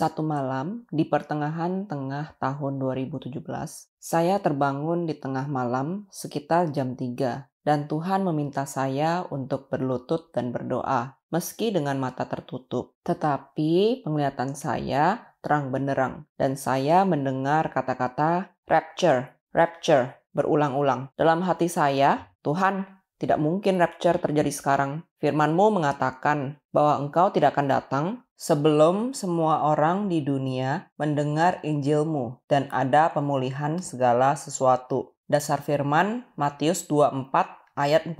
Satu malam, di pertengahan tengah tahun 2017, saya terbangun di tengah malam sekitar jam 3 dan Tuhan meminta saya untuk berlutut dan berdoa, meski dengan mata tertutup. Tetapi penglihatan saya terang benderang dan saya mendengar kata-kata rapture, rapture berulang-ulang. Dalam hati saya, Tuhan, tidak mungkin rapture terjadi sekarang. Firmanmu mengatakan bahwa engkau tidak akan datang sebelum semua orang di dunia mendengar Injilmu dan ada pemulihan segala sesuatu. Dasar firman Matius 24 ayat 14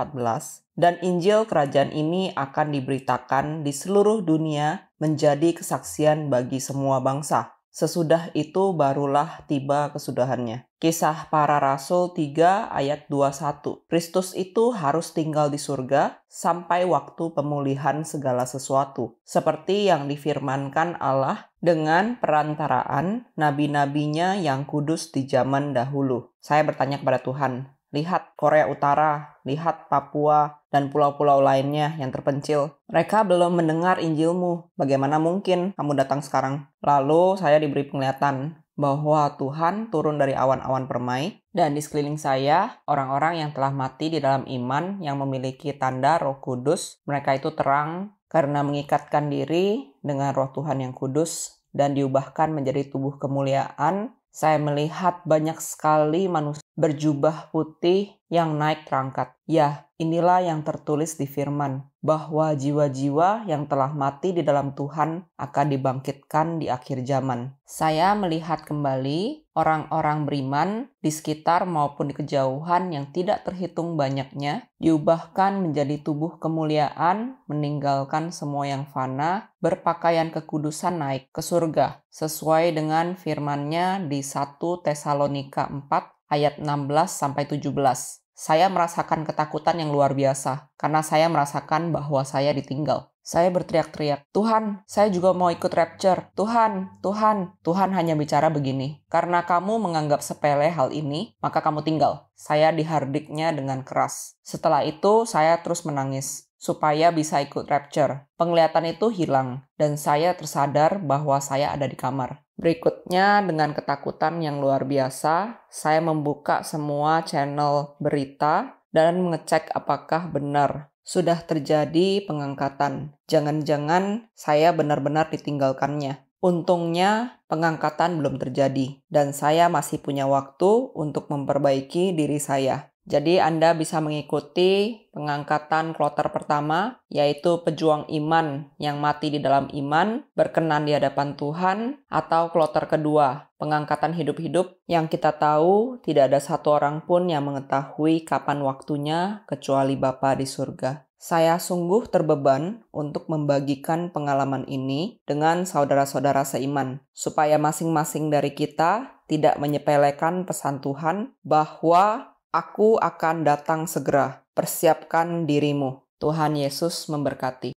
dan Injil kerajaan ini akan diberitakan di seluruh dunia menjadi kesaksian bagi semua bangsa. Sesudah itu barulah tiba kesudahannya. Kisah para Rasul 3 ayat 21. Kristus itu harus tinggal di surga sampai waktu pemulihan segala sesuatu, seperti yang difirmankan Allah dengan perantaraan nabi-nabinya yang kudus di zaman dahulu. Saya bertanya kepada Tuhan, lihat Korea Utara, lihat Papua, dan pulau-pulau lainnya yang terpencil. Mereka belum mendengar Injilmu, bagaimana mungkin kamu datang sekarang? Lalu saya diberi penglihatan bahwa Tuhan turun dari awan-awan permai, dan di sekeliling saya, orang-orang yang telah mati di dalam iman yang memiliki tanda roh kudus, mereka itu terang karena mengikatkan diri dengan roh Tuhan yang kudus dan diubahkan menjadi tubuh kemuliaan. Saya melihat banyak sekali manusia berjubah putih yang naik terangkat. Ya, inilah yang tertulis di firman, bahwa jiwa-jiwa yang telah mati di dalam Tuhan akan dibangkitkan di akhir zaman. Saya melihat kembali orang-orang beriman di sekitar maupun di kejauhan yang tidak terhitung banyaknya, diubahkan menjadi tubuh kemuliaan, meninggalkan semua yang fana, berpakaian kekudusan naik ke surga, sesuai dengan firmannya di 1 Tesalonika 4 ayat 16 sampai 17. Saya merasakan ketakutan yang luar biasa karena saya merasakan bahwa saya ditinggal. Saya berteriak-teriak, "Tuhan, saya juga mau ikut rapture. Tuhan, Tuhan, Tuhan hanya bicara begini. Karena kamu menganggap sepele hal ini, maka kamu tinggal." Saya dihardiknya dengan keras. Setelah itu, saya terus menangis supaya bisa ikut rapture. Penglihatan itu hilang, dan saya tersadar bahwa saya ada di kamar. Berikutnya, dengan ketakutan yang luar biasa, saya membuka semua channel berita dan mengecek apakah benar sudah terjadi pengangkatan. Jangan-jangan saya benar-benar ditinggalkannya. Untungnya, pengangkatan belum terjadi, dan saya masih punya waktu untuk memperbaiki diri saya. Jadi Anda bisa mengikuti pengangkatan kloter pertama, yaitu pejuang iman yang mati di dalam iman, berkenan di hadapan Tuhan, atau kloter kedua, pengangkatan hidup-hidup yang kita tahu tidak ada satu orang pun yang mengetahui kapan waktunya kecuali Bapa di surga. Saya sungguh terbeban untuk membagikan pengalaman ini dengan saudara-saudara seiman, supaya masing-masing dari kita tidak menyepelekan pesan Tuhan bahwa Aku akan datang segera, persiapkan dirimu. Tuhan Yesus memberkati.